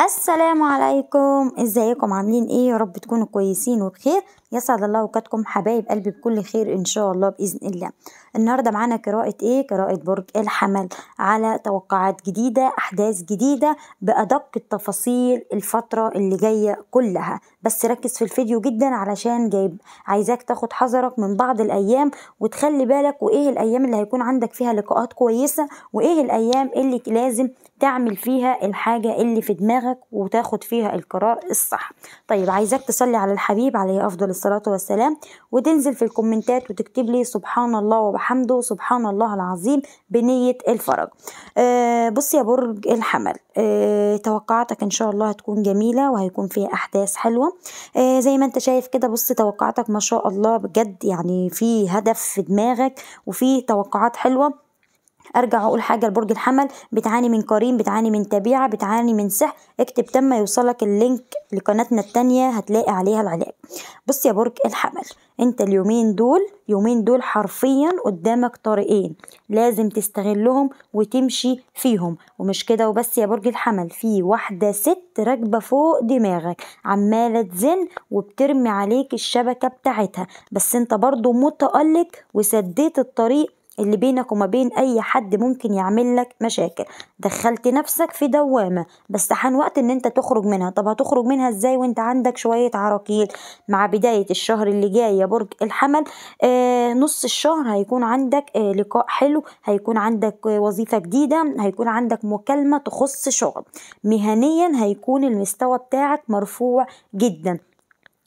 السلام عليكم ازيكم عاملين ايه يا رب تكونوا كويسين وبخير يسعد الله اوقاتكم حبايب قلبي بكل خير ان شاء الله باذن الله النهارده معانا قراءه ايه قراءه برج الحمل على توقعات جديده احداث جديده بادق التفاصيل الفتره اللي جايه كلها بس ركز في الفيديو جدا علشان جايب عايزاك تاخد حذرك من بعض الايام وتخلي بالك وايه الايام اللي هيكون عندك فيها لقاءات كويسه وايه الايام اللي لازم تعمل فيها الحاجه اللي في دماغك وتاخد فيها القرار الصح طيب عايزاك تصلي على الحبيب عليه افضل الصلاة الصلاة والسلام وتنزل في الكومنتات وتكتب لي سبحان الله وبحمده سبحان الله العظيم بنية الفرج أه بص يا برج الحمل أه توقعاتك ان شاء الله هتكون جميلة وهيكون فيها احداث حلوة أه زي ما انت شايف كده بص توقعاتك ما شاء الله بجد يعني في هدف في دماغك وفي توقعات حلوة ارجع اقول حاجه لبرج الحمل بتعاني من قرين بتعاني من تبيعه بتعاني من سحر اكتب تم يوصلك اللينك لقناتنا التانية هتلاقي عليها العلاج بص يا برج الحمل انت اليومين دول يومين دول حرفيا قدامك طريقين لازم تستغلهم وتمشي فيهم ومش كده وبس يا برج الحمل في واحده ست راكبه فوق دماغك عماله تزن وبترمي عليك الشبكه بتاعتها بس انت برضو متالق وسديت الطريق اللي بينك وما بين اي حد ممكن يعمل لك مشاكل دخلت نفسك في دوامه بس حان وقت ان انت تخرج منها طب هتخرج منها ازاي وانت عندك شويه عراقيل مع بدايه الشهر اللي جاي يا برج الحمل آه نص الشهر هيكون عندك آه لقاء حلو هيكون عندك آه وظيفه جديده هيكون عندك مكالمه تخص شغل مهنيا هيكون المستوى بتاعك مرفوع جدا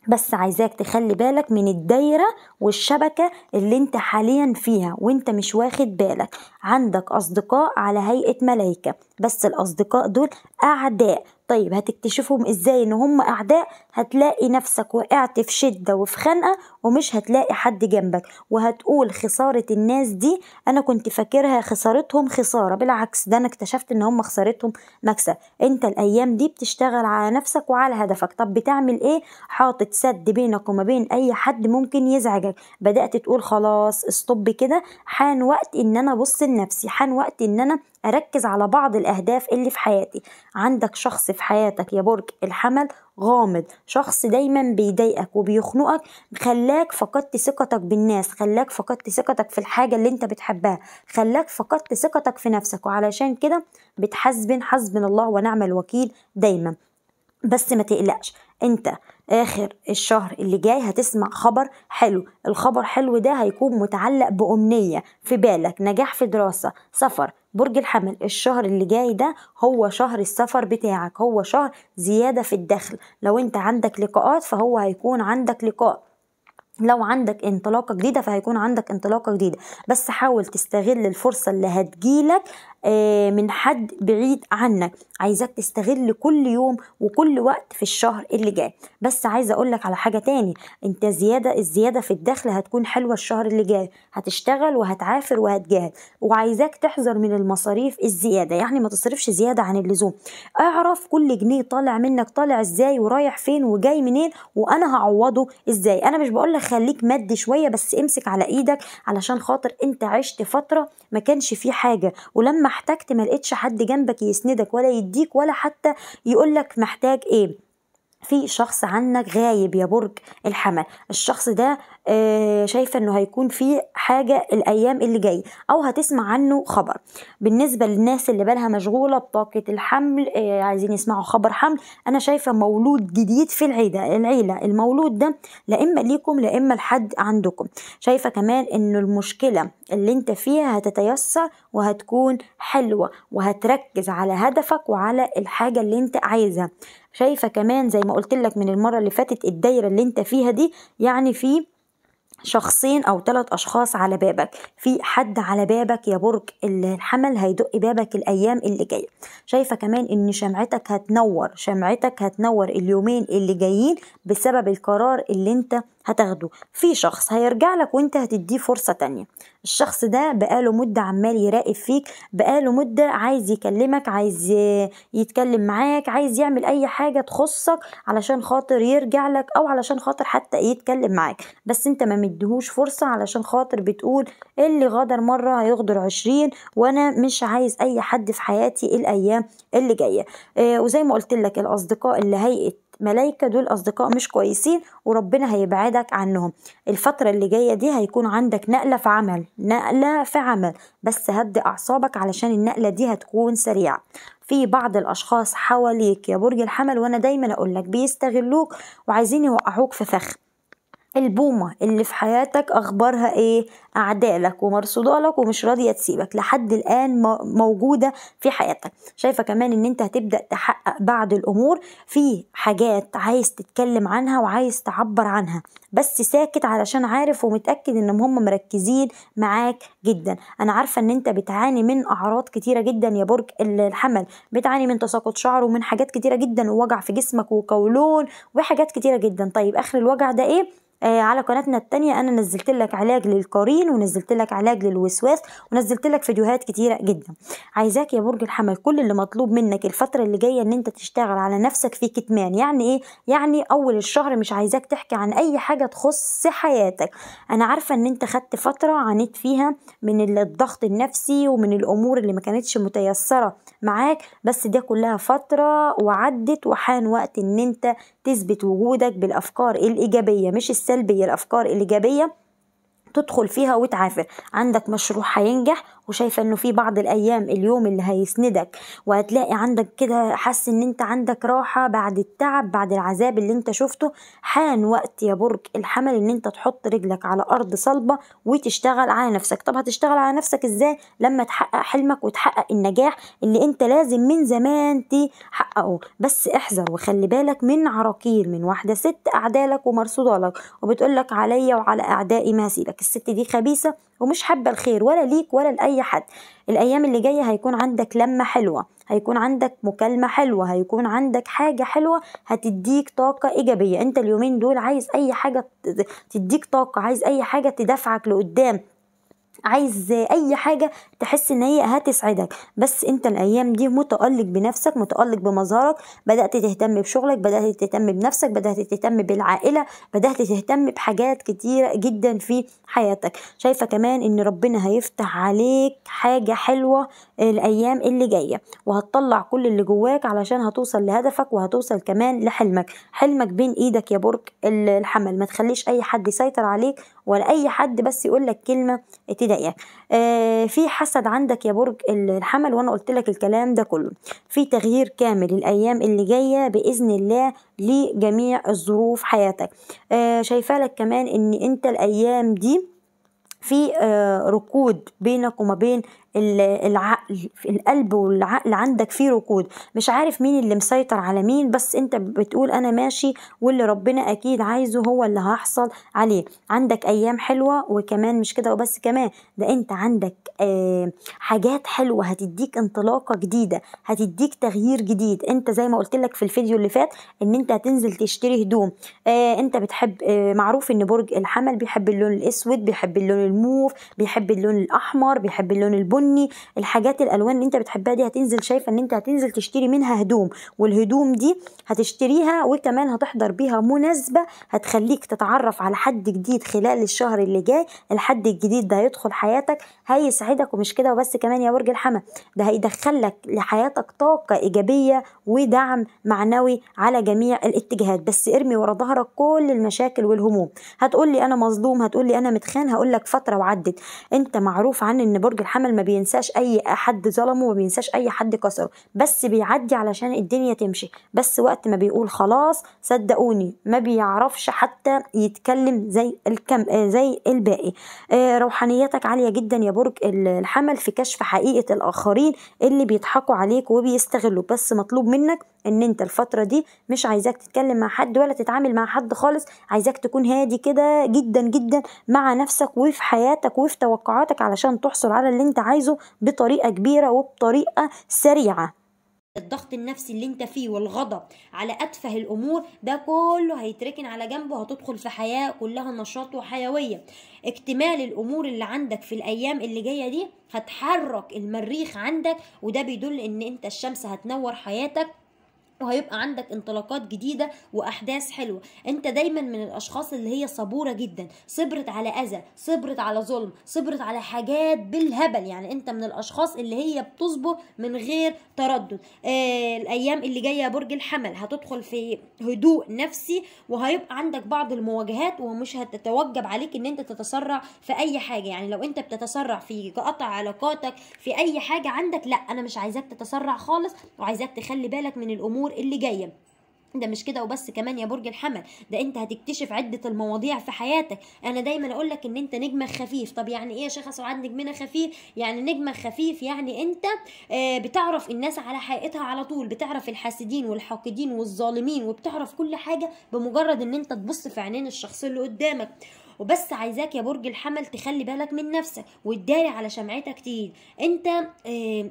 بس عايزاك تخلي بالك من الدايرة والشبكة اللي انت حاليا فيها وانت مش واخد بالك عندك أصدقاء على هيئة ملايكة بس الأصدقاء دول أعداء طيب هتكتشفهم ازاي ان هم اعداء هتلاقي نفسك وقعت في شده وفي خنقه ومش هتلاقي حد جنبك وهتقول خساره الناس دي انا كنت فاكرها خسارتهم خساره بالعكس ده انا اكتشفت ان هم خسارتهم مكسب انت الايام دي بتشتغل على نفسك وعلى هدفك طب بتعمل ايه حاطط سد بينك وما بين اي حد ممكن يزعجك بدات تقول خلاص استوب كده حان وقت ان انا ابص لنفسي حان وقت ان انا أركز على بعض الأهداف اللي في حياتي عندك شخص في حياتك يا برج الحمل غامض شخص دايما بيضايقك وبيخنقك خلاك فقدت ثقتك بالناس خلاك فقدت ثقتك في الحاجة اللي انت بتحبها خلاك فقدت ثقتك في نفسك وعلشان كده بتحسبن حسبنا الله ونعم الوكيل دايما بس ما تقلقش انت اخر الشهر اللي جاي هتسمع خبر حلو الخبر حلو ده هيكون متعلق بامنيه في بالك نجاح في دراسه سفر برج الحمل الشهر اللي جاي ده هو شهر السفر بتاعك هو شهر زيادة في الدخل لو انت عندك لقاءات فهو هيكون عندك لقاء لو عندك انطلاقه جديده فهيكون عندك انطلاقه جديده بس حاول تستغل الفرصه اللي هتجيلك آه، من حد بعيد عنك عايزاك تستغل كل يوم وكل وقت في الشهر اللي جاي بس عايزه اقول لك على حاجه تاني انت زياده الزياده في الدخل هتكون حلوه الشهر اللي جاي هتشتغل وهتعافر وهتجاهد وعايزاك تحذر من المصاريف الزياده يعني ما تصرفش زياده عن اللزوم اعرف كل جنيه طالع منك طالع ازاي ورايح فين وجاي منين وانا هعوضه ازاي انا مش بقول لك خليك مادي شويه بس امسك على ايدك علشان خاطر انت عشت فتره ما كانش فيه حاجه ولما احتجت ما لقيتش حد جنبك يسندك ولا يديك ولا حتى يقولك محتاج ايه في شخص عنك غايب يا برج الحمل الشخص ده آه، شايفه انه هيكون في حاجه الايام اللي جايه او هتسمع عنه خبر بالنسبه للناس اللي بالها مشغوله بطاقه الحمل آه، عايزين يسمعوا خبر حمل انا شايفه مولود جديد في العيله العيله المولود ده لا اما ليكم لا اما لحد عندكم شايفه كمان ان المشكله اللي انت فيها هتتيسر وهتكون حلوه وهتركز على هدفك وعلى الحاجه اللي انت عايزها شايفه كمان زي ما قلت لك من المره اللي فاتت الدايره اللي انت فيها دي يعني في شخصين او ثلاث اشخاص على بابك في حد على بابك يا برج الحمل هيدق بابك الايام اللي جايه شايفه كمان ان شمعتك هتنور شمعتك هتنور اليومين اللي جايين بسبب القرار اللي انت هتاخده في شخص هيرجع لك وانت هتديه فرصه تانية الشخص ده بقاله مده عمال يراقب فيك بقاله مده عايز يكلمك عايز يتكلم معاك عايز يعمل اي حاجه تخصك علشان خاطر يرجع لك او علشان خاطر حتى يتكلم معاك بس انت ما مديهوش فرصة علشان خاطر بتقول اللي غدر مرة هيغدر عشرين وانا مش عايز اي حد في حياتي الايام اللي جاية آه وزي ما قلت لك الاصدقاء اللي هيئة ملايكة دول أصدقاء مش كويسين وربنا هيبعدك عنهم الفترة اللي جاية دي هيكون عندك نقلة في عمل نقلة في عمل بس هدي أعصابك علشان النقلة دي هتكون سريعة في بعض الأشخاص حواليك يا برج الحمل وأنا دايما أقولك بيستغلوك وعايزين يوقعوك في فخ البومة اللي في حياتك أخبارها إيه؟ ومرصودة ومرصودالك ومش راضية تسيبك لحد الآن موجودة في حياتك شايفة كمان إن أنت هتبدأ تحقق بعض الأمور في حاجات عايز تتكلم عنها وعايز تعبر عنها بس ساكت علشان عارف ومتأكد إن هم مركزين معاك جدا أنا عارفة إن أنت بتعاني من أعراض كتيرة جدا يا برج الحمل بتعاني من تساقط شعر ومن حاجات كتيرة جدا ووجع في جسمك وقولون وحاجات كتيرة جدا طيب آخر الوجع ده إيه؟ آه على قناتنا التانية انا نزلت لك علاج للقرين ونزلت لك علاج للوسواس ونزلت لك فيديوهات كتيرة جدا عايزاك يا برج الحمل كل اللي مطلوب منك الفترة اللي جاية ان انت تشتغل على نفسك في كتمان يعني ايه يعني اول الشهر مش عايزاك تحكي عن اي حاجة تخص حياتك انا عارفة ان انت خدت فترة عانيت فيها من الضغط النفسي ومن الامور اللي ما كانتش متيسرة معاك بس دي كلها فترة وعدت وحان وقت ان انت تثبت وجودك بالافكار الايجابيه مش السلبيه الافكار الايجابيه تدخل فيها وتعافر عندك مشروع هينجح وشايفه انه في بعض الايام اليوم اللي هيسندك وهتلاقي عندك كده حاسس ان انت عندك راحه بعد التعب بعد العذاب اللي انت شفته حان وقت يا برج الحمل ان انت تحط رجلك على ارض صلبه وتشتغل على نفسك طب هتشتغل على نفسك ازاي لما تحقق حلمك وتحقق النجاح اللي انت لازم من زمان تحققه بس احذر وخلي بالك من عراقيل من واحده ست اعدالك ومرصوده لك وبتقول لك عليا وعلى اعدائي ما سيلك الست دي خبيثة ومش حابة الخير ولا ليك ولا لأي حد الأيام اللي جاية هيكون عندك لمة حلوة هيكون عندك مكالمة حلوة هيكون عندك حاجة حلوة هتديك طاقة إيجابية أنت اليومين دول عايز أي حاجة تديك طاقة عايز أي حاجة تدفعك لقدام عايز اي حاجه تحس ان هي هتسعدك بس انت الايام دي متألق بنفسك متألق بمظهرك بدأت تهتم بشغلك بدأت تهتم بنفسك بدأت تهتم بالعائلة بدأت تهتم بحاجات كتيرة جدا في حياتك شايفة كمان ان ربنا هيفتح عليك حاجة حلوة الايام اللي جاية وهتطلع كل اللي جواك علشان هتوصل لهدفك وهتوصل كمان لحلمك حلمك بين ايدك يا برج الحمل ما تخليش اي حد يسيطر عليك ولا اي حد بس يقول لك كلمة تضايقك آه في حسد عندك يا برج الحمل وانا قلت لك الكلام ده كله في تغيير كامل الايام اللي جايه باذن الله لجميع الظروف حياتك آه شايفه لك كمان ان انت الايام دي في آه، ركود بينك وما بين العقل القلب والعقل عندك فيه ركود مش عارف مين اللي مسيطر على مين بس انت بتقول انا ماشي واللي ربنا اكيد عايزه هو اللي هحصل عليه عندك ايام حلوه وكمان مش كده وبس كمان ده انت عندك آه حاجات حلوه هتديك انطلاقه جديده هتديك تغيير جديد انت زي ما قلت لك في الفيديو اللي فات ان انت هتنزل تشتري هدوم آه انت بتحب آه معروف ان برج الحمل بيحب اللون الاسود بيحب اللون الموف بيحب اللون الاحمر بيحب اللون البني البني الحاجات الالوان اللي انت بتحبها دي هتنزل شايفه ان انت هتنزل تشتري منها هدوم والهدوم دي هتشتريها وكمان هتحضر بيها مناسبه هتخليك تتعرف على حد جديد خلال الشهر اللي جاي الحد الجديد ده هيدخل حياتك هيسعدك ومش كده وبس كمان يا برج الحمل ده هيدخلك لحياتك طاقه ايجابيه ودعم معنوي على جميع الاتجاهات بس ارمي ورا ظهرك كل المشاكل والهموم هتقول لي انا مظلوم هتقول لي انا متخان هقول لك فتره وعدت انت معروف عن ان برج الحمل ما بينساش اي حد ظلمه وما بينساش اي حد كسره بس بيعدي علشان الدنيا تمشي بس وقت ما بيقول خلاص صدقوني ما بيعرفش حتى يتكلم زي الكم زي الباقي آه، روحانيتك عاليه جدا يا برج الحمل في كشف حقيقه الاخرين اللي بيضحكوا عليك وبيستغلوا بس مطلوب منك ان انت الفتره دي مش عايزاك تتكلم مع حد ولا تتعامل مع حد خالص عايزاك تكون هادي كده جدا جدا مع نفسك وفي حياتك وفي توقعاتك علشان تحصل على اللي انت عايزه بطريقه كبيره وبطريقه سريعه الضغط النفسي اللي انت فيه والغضب على اتفه الامور ده كله هيتركن على جنب وهتدخل في حياه كلها نشاط وحيويه اكتمال الامور اللي عندك في الايام اللي جايه دي هتحرك المريخ عندك وده بيدل ان انت الشمس هتنور حياتك وهيبقى عندك انطلاقات جديده واحداث حلوه انت دايما من الاشخاص اللي هي صبوره جدا صبرت على اذى صبرت على ظلم صبرت على حاجات بالهبل يعني انت من الاشخاص اللي هي بتصبر من غير تردد آه الايام اللي جايه برج الحمل هتدخل في هدوء نفسي وهيبقى عندك بعض المواجهات ومش هتتوجب عليك ان انت تتسرع في اي حاجه يعني لو انت بتتسرع في قطع علاقاتك في اي حاجه عندك لا انا مش عايزاك تتسرع خالص وعايزاك تخلي بالك من الامور الامور اللي جايه ده مش كده وبس كمان يا برج الحمل ده انت هتكتشف عده المواضيع في حياتك انا دايما اقول لك ان انت نجمه خفيف طب يعني ايه يا شيخه سعاد نجمنا خفيف يعني نجمه خفيف يعني انت آه، بتعرف الناس على حقيقتها على طول بتعرف الحاسدين والحاقدين والظالمين وبتعرف كل حاجه بمجرد ان انت تبص في عينين الشخص اللي قدامك وبس عايزاك يا برج الحمل تخلي بالك من نفسك وتداري على شمعتك تقيل انت آه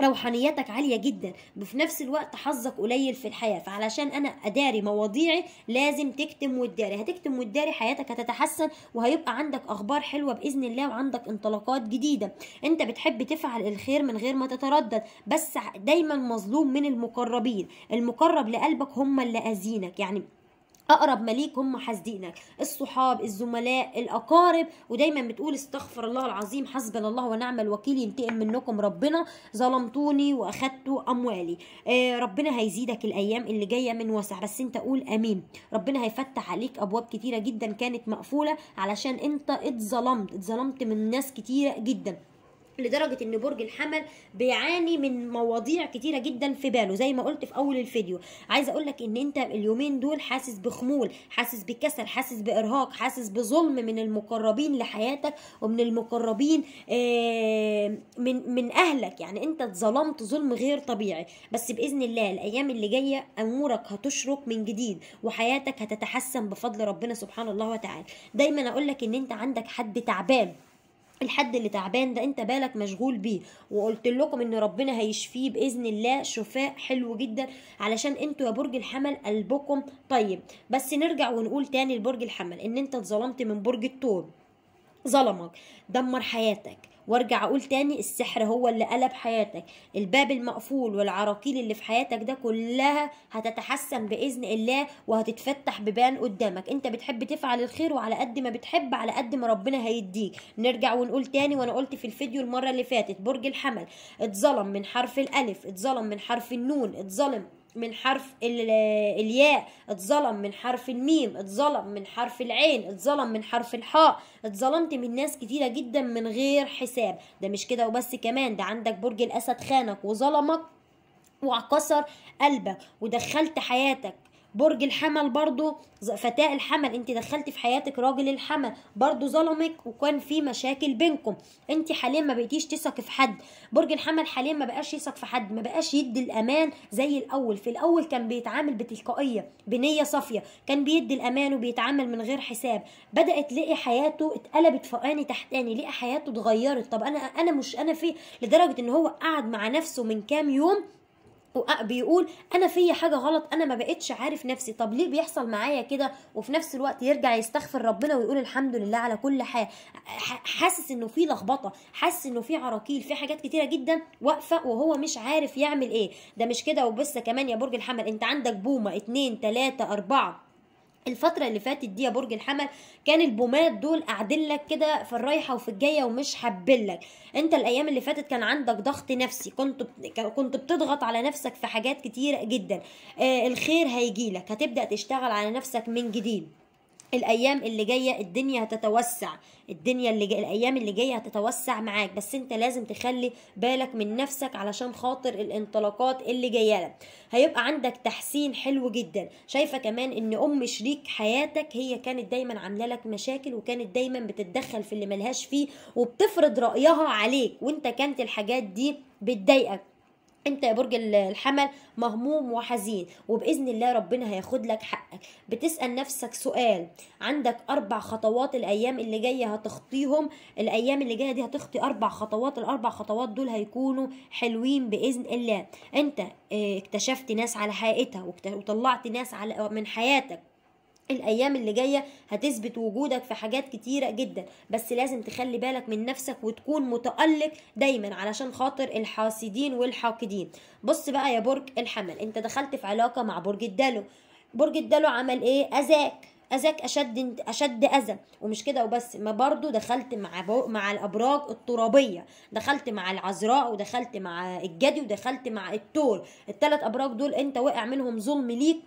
روحانيتك عالية جدا وفي نفس الوقت حظك قليل في الحياة فعلشان أنا أداري مواضيعي لازم تكتم وتداري هتكتم وتداري حياتك هتتحسن وهيبقى عندك أخبار حلوة بإذن الله وعندك انطلاقات جديدة أنت بتحب تفعل الخير من غير ما تتردد بس دايما مظلوم من المقربين المقرب لقلبك هم اللي أذينك يعني اقرب ما ليك هم حاسدينك الصحاب الزملاء الاقارب ودايما بتقول استغفر الله العظيم حسبنا الله ونعم الوكيل ينتقم منكم ربنا ظلمتوني واخدتوا اموالي آه ربنا هيزيدك الايام اللي جايه من وسع بس انت قول امين ربنا هيفتح عليك ابواب كتيره جدا كانت مقفوله علشان انت اتظلمت اتظلمت من ناس كتيره جدا لدرجه ان برج الحمل بيعاني من مواضيع كتيره جدا في باله زي ما قلت في اول الفيديو عايز اقول لك ان انت اليومين دول حاسس بخمول حاسس بكسل حاسس بارهاق حاسس بظلم من المقربين لحياتك ومن المقربين آه، من من اهلك يعني انت اتظلمت ظلم غير طبيعي بس باذن الله الايام اللي جايه امورك هتشرق من جديد وحياتك هتتحسن بفضل ربنا سبحانه الله وتعالى دايما اقول لك ان انت عندك حد تعبان الحد اللي تعبان ده انت بالك مشغول بيه وقلت لكم ان ربنا هيشفيه باذن الله شفاء حلو جدا علشان انتوا يا برج الحمل قلبكم طيب بس نرجع ونقول تاني لبرج الحمل ان انت اتظلمت من برج الثور ظلمك دمر حياتك وارجع اقول تاني السحر هو اللي قلب حياتك الباب المقفول والعراقيل اللي في حياتك ده كلها هتتحسن باذن الله وهتتفتح ببان قدامك انت بتحب تفعل الخير وعلى قد ما بتحب على قد ما ربنا هيديك نرجع ونقول تاني وانا قلت في الفيديو المره اللي فاتت برج الحمل اتظلم من حرف الالف اتظلم من حرف النون اتظلم من حرف الياء اتظلم من حرف الميم اتظلم من حرف العين اتظلم من حرف الحاء اتظلمت من ناس كتيرة جدا من غير حساب ده مش كده وبس كمان ده عندك برج الأسد خانك وظلمك وكسر قلبك ودخلت حياتك برج الحمل برضو فتاة الحمل انت دخلتي في حياتك راجل الحمل برضو ظلمك وكان في مشاكل بينكم انت حاليا ما بقيتيش تثقي في حد برج الحمل حاليا ما بقاش يثق في حد ما بقاش يدي الامان زي الاول في الاول كان بيتعامل بتلقائيه بنيه صافيه كان بيدي الامان وبيتعامل من غير حساب بدات لقي حياته اتقلبت فوقاني تحتاني لقي حياته اتغيرت طب انا انا مش انا في لدرجه ان هو قعد مع نفسه من كام يوم بيقول انا فيا حاجه غلط انا ما بقتش عارف نفسي طب ليه بيحصل معايا كده وفي نفس الوقت يرجع يستغفر ربنا ويقول الحمد لله على كل حاجه حاسس انه في لخبطه حاسس انه في عراكيل في حاجات كتيره جدا واقفه وهو مش عارف يعمل ايه ده مش كده وبس كمان يا برج الحمل انت عندك بومه اتنين تلاته اربعه الفترة اللي فاتت دي يا برج الحمل كان البومات دول قاعدين لك كده في الرايحة وفي الجاية ومش لك، انت الايام اللي فاتت كان عندك ضغط نفسي كنت كنت بتضغط على نفسك في حاجات كتيرة جدا آه الخير هيجيلك هتبدأ تشتغل على نفسك من جديد الايام اللي جايه الدنيا هتتوسع الدنيا اللي جاي الايام اللي جايه هتتوسع معاك بس انت لازم تخلي بالك من نفسك علشان خاطر الانطلاقات اللي جايه لك هيبقى عندك تحسين حلو جدا شايفه كمان ان ام شريك حياتك هي كانت دايما عامله لك مشاكل وكانت دايما بتتدخل في اللي ملهاش فيه وبتفرض رايها عليك وانت كانت الحاجات دي بتضايقك انت يا برج الحمل مهموم وحزين وباذن الله ربنا هياخد لك حقك بتسال نفسك سؤال عندك اربع خطوات الايام اللي جايه هتخطيهم الايام اللي جايه دي هتخطي اربع خطوات الاربع خطوات دول هيكونوا حلوين باذن الله انت آه، اكتشفت ناس على حقيقتها وطلعت ناس على من حياتك الايام اللي جايه هتثبت وجودك في حاجات كتيره جدا بس لازم تخلي بالك من نفسك وتكون متالق دايما علشان خاطر الحاسدين والحاقدين بص بقى يا برج الحمل انت دخلت في علاقه مع برج الدلو برج الدلو عمل ايه اذاك اذاك اشد اشد اذى ومش كده وبس ما برضو دخلت مع مع الابراج الترابيه دخلت مع العذراء ودخلت مع الجدي ودخلت مع التور الثلاث ابراج دول انت وقع منهم ظلم ليك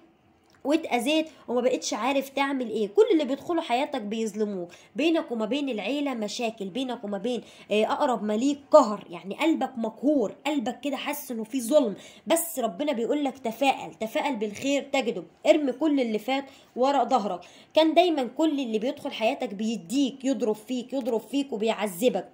واتأذيت وما بقتش عارف تعمل ايه كل اللي بيدخلوا حياتك بيظلموك بينك وما بين العيلة مشاكل بينك وما بين آه، اقرب ما ليك قهر يعني قلبك مقهور قلبك كده حاسس انه في ظلم بس ربنا بيقول لك تفائل تفائل بالخير تجده ارمي كل اللي فات ورا ظهرك كان دايما كل اللي بيدخل حياتك بيديك يضرب فيك يضرب فيك وبيعذبك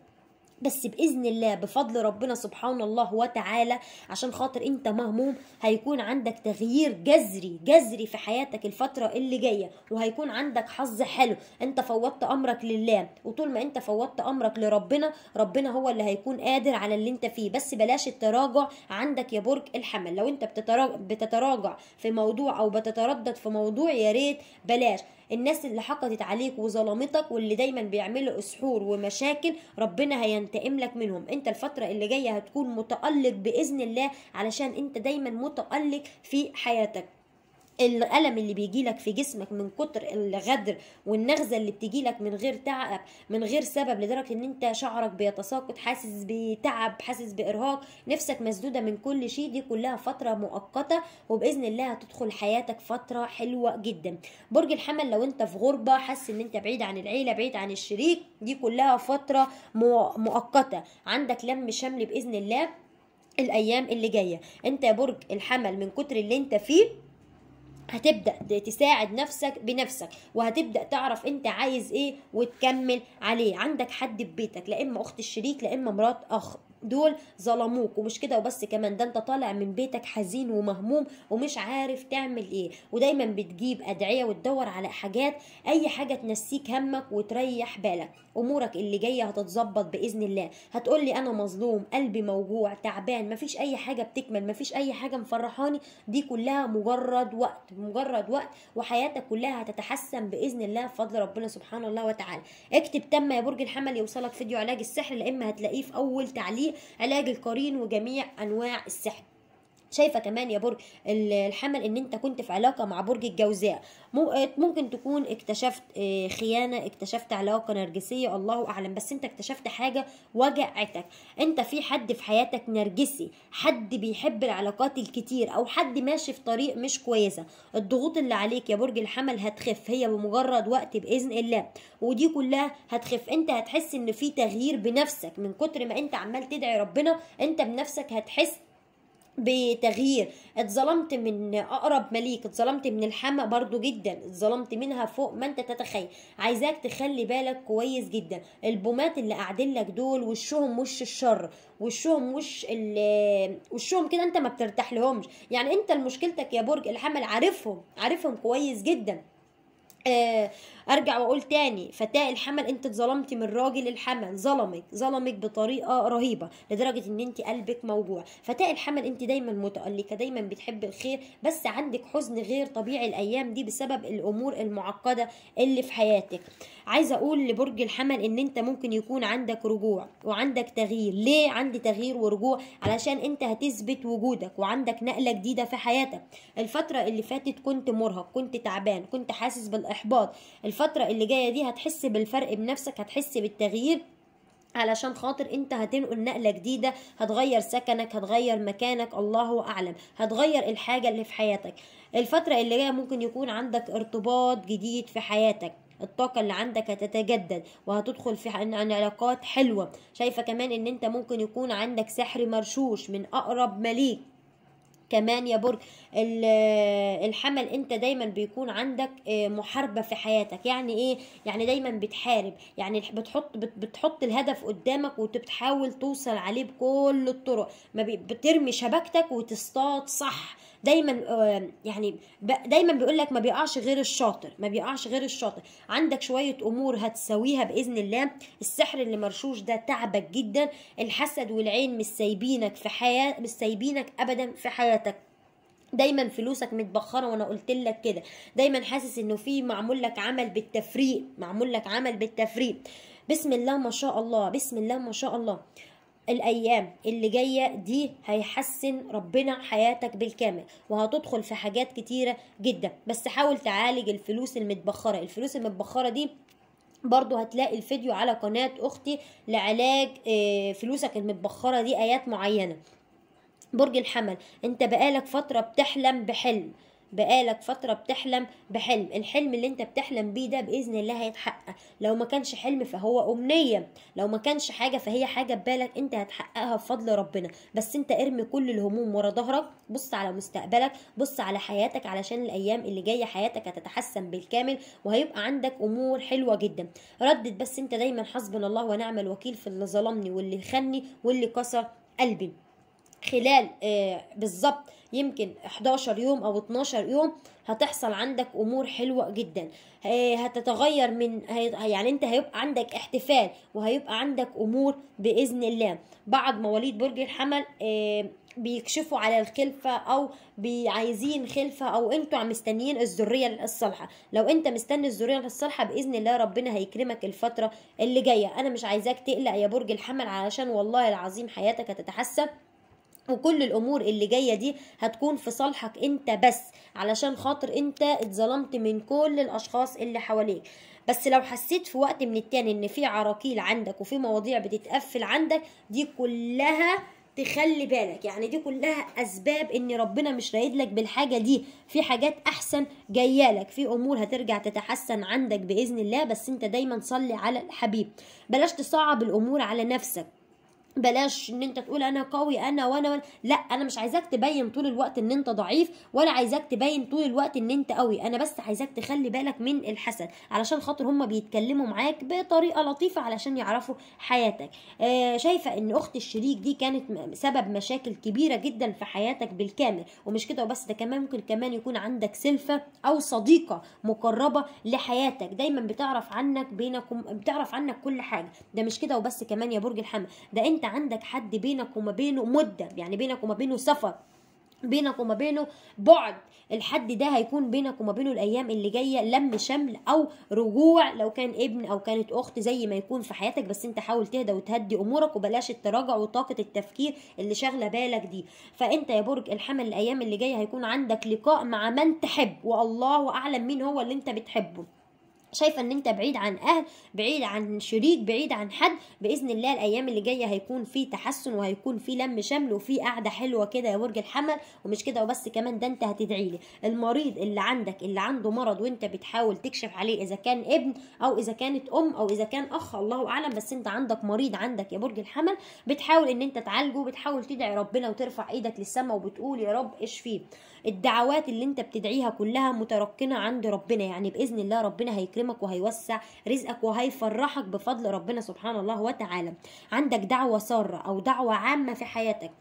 بس باذن الله بفضل ربنا سبحان الله وتعالى عشان خاطر انت مهموم هيكون عندك تغيير جذري جذري في حياتك الفتره اللي جايه وهيكون عندك حظ حلو انت فوضت امرك لله وطول ما انت فوضت امرك لربنا ربنا هو اللي هيكون قادر على اللي انت فيه بس بلاش التراجع عندك يا برج الحمل لو انت بتتراجع في موضوع او بتتردد في موضوع يا ريت بلاش الناس اللي حقدت عليك وظلمتك واللي دايما بيعملوا اسحور ومشاكل ربنا هينتهي هتنتقم لك منهم انت الفتره اللي جايه هتكون متالق باذن الله علشان انت دايما متالق في حياتك الالم اللي بيجي لك في جسمك من كتر الغدر والنغزه اللي بتجي لك من غير تعب من غير سبب لدرجه ان انت شعرك بيتساقط حاسس بتعب حاسس بارهاق نفسك مسدوده من كل شيء دي كلها فتره مؤقته وباذن الله هتدخل حياتك فتره حلوه جدا برج الحمل لو انت في غربه حاسس ان انت بعيد عن العيله بعيد عن الشريك دي كلها فتره مؤقته عندك لم شمل باذن الله الايام اللي جايه انت يا برج الحمل من كتر اللي انت فيه هتبدا تساعد نفسك بنفسك وهتبدا تعرف انت عايز ايه وتكمل عليه عندك حد في بيتك لا اما اخت الشريك لا اما مرات اخ دول ظلموك ومش كده وبس كمان ده انت طالع من بيتك حزين ومهموم ومش عارف تعمل ايه ودايما بتجيب ادعيه وتدور على حاجات اي حاجه تنسيك همك وتريح بالك امورك اللي جايه هتتظبط باذن الله هتقول لي انا مظلوم قلبي موجوع تعبان مفيش اي حاجه بتكمل مفيش اي حاجه مفرحاني دي كلها مجرد وقت مجرد وقت وحياتك كلها هتتحسن باذن الله بفضل ربنا سبحانه الله وتعالى اكتب تم يا برج الحمل يوصلك فيديو علاج السحر لا اما هتلاقيه في اول تعليق علاج القرين وجميع أنواع السحر شايفه كمان يا برج الحمل ان انت كنت في علاقه مع برج الجوزاء ممكن تكون اكتشفت آه، خيانه اكتشفت علاقه نرجسيه الله اعلم بس انت اكتشفت حاجه وجعتك انت في حد في حياتك نرجسي حد بيحب العلاقات الكتير او حد ماشي في طريق مش كويسه الضغوط اللي عليك يا برج الحمل هتخف هي بمجرد وقت باذن الله ودي كلها هتخف انت هتحس ان في تغيير بنفسك من كتر ما انت عمال تدعي ربنا انت بنفسك هتحس بتغيير اتظلمت من اقرب مليك اتظلمت من الحماء برضو جدا اتظلمت منها فوق ما انت تتخيل عايزاك تخلي بالك كويس جدا البومات اللي قاعدين لك دول وشهم وش الشر وشهم وش وشهم كده انت ما بترتاح لهمش يعني انت مشكلتك يا برج الحمل عارفهم عارفهم كويس جدا آه ارجع واقول تاني فتاة الحمل انت اتظلمتي من راجل الحمل ظلمك ظلمك بطريقه رهيبه لدرجه ان انت قلبك موجوع فتاة الحمل انت دايما متالقه دايما بتحب الخير بس عندك حزن غير طبيعي الايام دي بسبب الامور المعقده اللي في حياتك عايزه اقول لبرج الحمل ان انت ممكن يكون عندك رجوع وعندك تغيير ليه عندي تغيير ورجوع علشان انت هتثبت وجودك وعندك نقله جديده في حياتك الفتره اللي فاتت كنت مرهق كنت تعبان كنت حاسس بالاحباط الفترة اللي جاية دي هتحس بالفرق بنفسك هتحس بالتغيير علشان خاطر انت هتنقل نقله جديده هتغير سكنك هتغير مكانك الله اعلم هتغير الحاجه اللي في حياتك الفتره اللي جايه ممكن يكون عندك ارتباط جديد في حياتك الطاقه اللي عندك هتتجدد وهتدخل في علاقات حلوه شايفه كمان ان انت ممكن يكون عندك سحر مرشوش من اقرب مليك كمان يا برج الحمل انت دايما بيكون عندك آه، محاربه في حياتك يعني ايه يعني دايما بتحارب يعني بتحط بتحط الهدف قدامك وتبتحاول توصل عليه بكل الطرق ما بترمي شبكتك وتصطاد صح دايما آه، يعني دايما بيقول لك ما بيقعش غير الشاطر ما بيقعش غير الشاطر عندك شويه امور هتسويها باذن الله السحر اللي مرشوش ده تعبك جدا الحسد والعين مش سايبينك في حياه مش سايبينك ابدا في حياتك دايما فلوسك متبخره وانا قلت لك كده دايما حاسس انه في معمول لك عمل بالتفريق معمول لك عمل بالتفريق بسم الله ما شاء الله بسم الله ما شاء الله الايام اللي جايه دي هيحسن ربنا حياتك بالكامل وهتدخل في حاجات كتيره جدا بس حاول تعالج الفلوس المتبخره الفلوس المتبخره دي برضو هتلاقي الفيديو على قناة أختي لعلاج آه، فلوسك المتبخرة دي آيات معينة برج الحمل انت بقالك فترة بتحلم بحلم بقالك فترة بتحلم بحلم الحلم اللي انت بتحلم بيه ده بإذن الله هيتحقق لو ما كانش حلم فهو أمنية لو ما كانش حاجة فهي حاجة ببالك انت هتحققها بفضل ربنا بس انت ارمي كل الهموم ورا ظهرك بص على مستقبلك بص على حياتك علشان الأيام اللي جاية حياتك هتتحسن بالكامل وهيبقى عندك أمور حلوة جدا ردد بس انت دايما حسبنا الله ونعم الوكيل في اللي ظلمني واللي خني واللي كسر قلبي خلال آه، بالظبط يمكن 11 يوم او 12 يوم هتحصل عندك امور حلوه جدا آه، هتتغير من يعني انت هيبقى عندك احتفال وهيبقى عندك امور باذن الله بعد مواليد برج الحمل آه، بيكشفوا على الخلفة أو عايزين خلفة أو أنتوا مستنيين الذرية الصالحة لو أنت مستني الذرية الصالحة بإذن الله ربنا هيكرمك الفترة اللي جاية أنا مش عايزاك تقلق يا برج الحمل علشان والله العظيم حياتك هتتحسن وكل الامور اللي جايه دي هتكون في صالحك انت بس علشان خاطر انت اتظلمت من كل الاشخاص اللي حواليك بس لو حسيت في وقت من التاني ان في عراقيل عندك وفي مواضيع بتتقفل عندك دي كلها تخلي بالك يعني دي كلها اسباب ان ربنا مش رايد لك بالحاجه دي في حاجات احسن جايه لك في امور هترجع تتحسن عندك باذن الله بس انت دايما صلي على الحبيب بلاش تصعب الامور على نفسك بلاش ان انت تقول انا قوي انا وانا, وأنا. لا انا مش عايزاك تبين طول الوقت ان انت ضعيف ولا عايزاك تبين طول الوقت ان انت قوي انا بس عايزاك تخلي بالك من الحسد علشان خاطر هم بيتكلموا معاك بطريقه لطيفه علشان يعرفوا حياتك آه شايفه ان اخت الشريك دي كانت سبب مشاكل كبيره جدا في حياتك بالكامل ومش كده وبس ده كمان ممكن كمان يكون عندك سلفه او صديقه مقربه لحياتك دايما بتعرف عنك بينك بتعرف عنك كل حاجه ده مش كده وبس كمان يا برج الحمل ده انت انت عندك حد بينك وما بينه مده يعني بينك وما بينه سفر بينك وما بينه بعد الحد ده هيكون بينك وما بينه الايام اللي جايه لم شمل او رجوع لو كان ابن او كانت اخت زي ما يكون في حياتك بس انت حاول تهدى وتهدي امورك وبلاش التراجع وطاقه التفكير اللي شاغله بالك دي فانت يا برج الحمل الايام اللي جايه هيكون عندك لقاء مع من تحب والله اعلم مين هو اللي انت بتحبه شايفه ان انت بعيد عن اهل بعيد عن شريك بعيد عن حد باذن الله الايام اللي جايه هيكون في تحسن وهيكون في لم شمل وفي قعده حلوه كده يا برج الحمل ومش كده وبس كمان ده انت هتدعي لي المريض اللي عندك اللي عنده مرض وانت بتحاول تكشف عليه اذا كان ابن او اذا كانت ام او اذا كان اخ الله اعلم بس انت عندك مريض عندك يا برج الحمل بتحاول ان انت تعالجه بتحاول تدعي ربنا وترفع ايدك للسماء وبتقول يا رب اشفيه الدعوات اللي انت بتدعيها كلها متركنه عند ربنا يعني باذن الله ربنا هيكرمك وهيوسع رزقك وهيفرحك بفضل ربنا سبحانه الله وتعالى عندك دعوه ساره او دعوه عامه في حياتك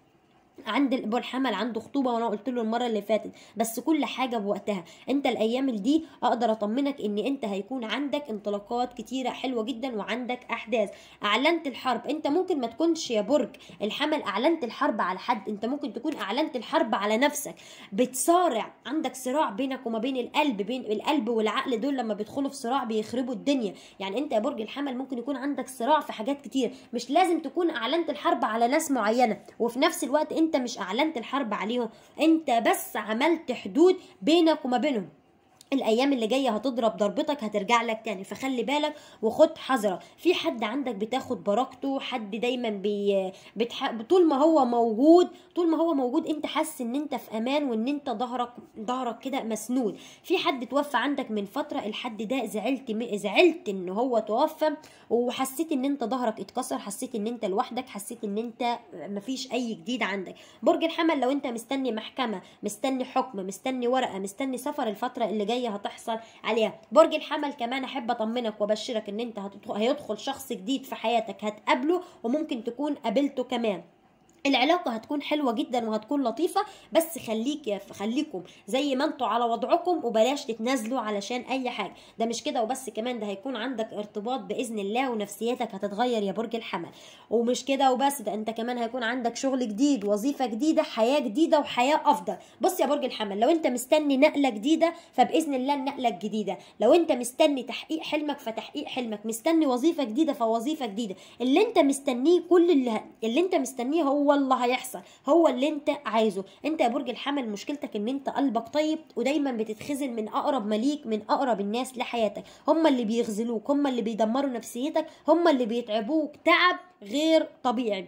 عند ابو الحمل عنده خطوبه وانا قلت له المره اللي فاتت بس كل حاجه بوقتها انت الايام دي اقدر اطمنك ان انت هيكون عندك انطلاقات كتيره حلوه جدا وعندك احداث اعلنت الحرب انت ممكن ما تكونش يا برج الحمل اعلنت الحرب على حد انت ممكن تكون اعلنت الحرب على نفسك بتصارع عندك صراع بينك وما بين القلب بين القلب والعقل دول لما بيدخلوا في صراع بيخربوا الدنيا يعني انت يا برج الحمل ممكن يكون عندك صراع في حاجات كتير مش لازم تكون اعلنت الحرب على ناس معينه وفي نفس الوقت انت انت مش اعلنت الحرب عليهم انت بس عملت حدود بينك وما بينهم الايام اللي جايه هتضرب ضربتك هترجع لك تاني فخلي بالك وخد حذرك في حد عندك بتاخد بركته حد دايما بي بتح... طول ما هو موجود طول ما هو موجود انت حاسس ان انت في امان وان انت ظهرك ظهرك كده مسنود في حد توفى عندك من فتره الحد ده زعلت م... زعلت ان هو توفى وحسيت ان انت ظهرك اتكسر حسيت ان انت لوحدك حسيت ان انت مفيش اي جديد عندك برج الحمل لو انت مستني محكمه مستني حكم مستني ورقه مستني سفر الفتره اللي جايه هي هتحصل عليها برج الحمل كمان احب اطمنك وابشرك ان انت هيدخل شخص جديد في حياتك هتقابله وممكن تكون قابلته كمان العلاقه هتكون حلوه جدا وهتكون لطيفه بس خليك خليكم زي ما انتوا على وضعكم وبلاش تتنازلوا علشان اي حاجه ده مش كده وبس كمان ده هيكون عندك ارتباط باذن الله ونفسيتك هتتغير يا برج الحمل ومش كده وبس ده انت كمان هيكون عندك شغل جديد وظيفه جديده حياه جديده وحياه افضل بص يا برج الحمل لو انت مستني نقله جديده فباذن الله النقله الجديده لو انت مستني تحقيق حلمك فتحقيق حلمك مستني وظيفه جديده فوظيفه جديده اللي انت مستنيه كل اللي, اللي انت مستنيه هو هو اللي هيحصل هو اللي انت عايزه انت يا برج الحمل مشكلتك ان انت قلبك طيب ودايما بتتخذل من اقرب مليك من اقرب الناس لحياتك هم اللي بيخذلوك هم اللي بيدمروا نفسيتك هم اللي بيتعبوك تعب غير طبيعي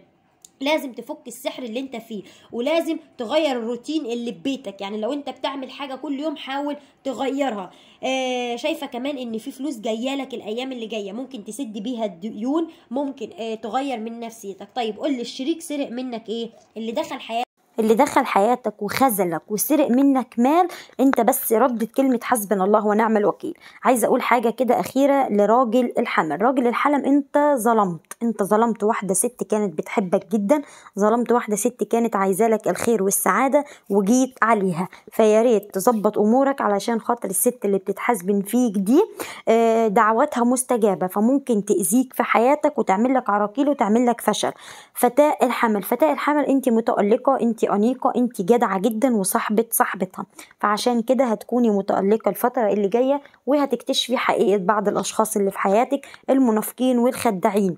لازم تفك السحر اللي انت فيه ولازم تغير الروتين اللي في بيتك يعني لو انت بتعمل حاجه كل يوم حاول تغيرها آه شايفه كمان ان في فلوس جايه لك الايام اللي جايه ممكن تسد بيها الديون ممكن آه تغير من نفسيتك طيب قول لي الشريك سرق منك ايه اللي دخل حياتك اللي دخل حياتك وخذلك وسرق منك مال انت بس ردت كلمة حسبنا الله ونعم الوكيل عايزة اقول حاجة كده اخيرة لراجل الحمل راجل الحلم انت ظلمت انت ظلمت واحدة ست كانت بتحبك جدا ظلمت واحدة ست كانت عايزة لك الخير والسعادة وجيت عليها فيا ريت تظبط امورك علشان خاطر الست اللي بتتحاسبن فيك دي آه، دعواتها مستجابة فممكن تأذيك في حياتك وتعمل لك عراقيل وتعمل لك فشل فتاة الحمل فتاة الحمل انت متألقة انت أنيقة أنت جدعة جدا وصاحبة صاحبتها فعشان كده هتكوني متألقة الفترة اللي جاية وهتكتشفي حقيقة بعض الأشخاص اللي في حياتك المنافقين والخدعين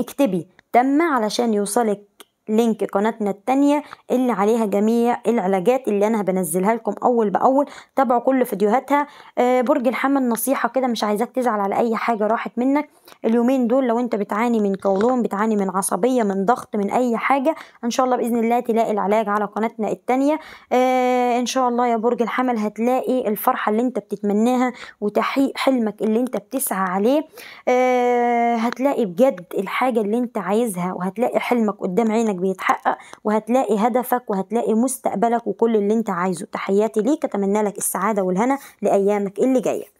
اكتبي تم علشان يوصلك لينك قناتنا التانية اللي عليها جميع العلاجات اللي انا بنزلها لكم اول باول تابعوا كل فيديوهاتها آه، برج الحمل نصيحة كده مش عايزاك تزعل على اي حاجة راحت منك اليومين دول لو انت بتعاني من قولون بتعاني من عصبية من ضغط من اي حاجة ان شاء الله باذن الله تلاقي العلاج على قناتنا التانية آه، ان شاء الله يا برج الحمل هتلاقي الفرحة اللي انت بتتمناها وتحقيق حلمك اللي انت بتسعى عليه آه، هتلاقي بجد الحاجة اللي انت عايزها وهتلاقي حلمك قدام عينك بيتحقق وهتلاقي هدفك وهتلاقي مستقبلك وكل اللي انت عايزه تحياتي ليك اتمنى لك السعاده والهنا لايامك اللي جايه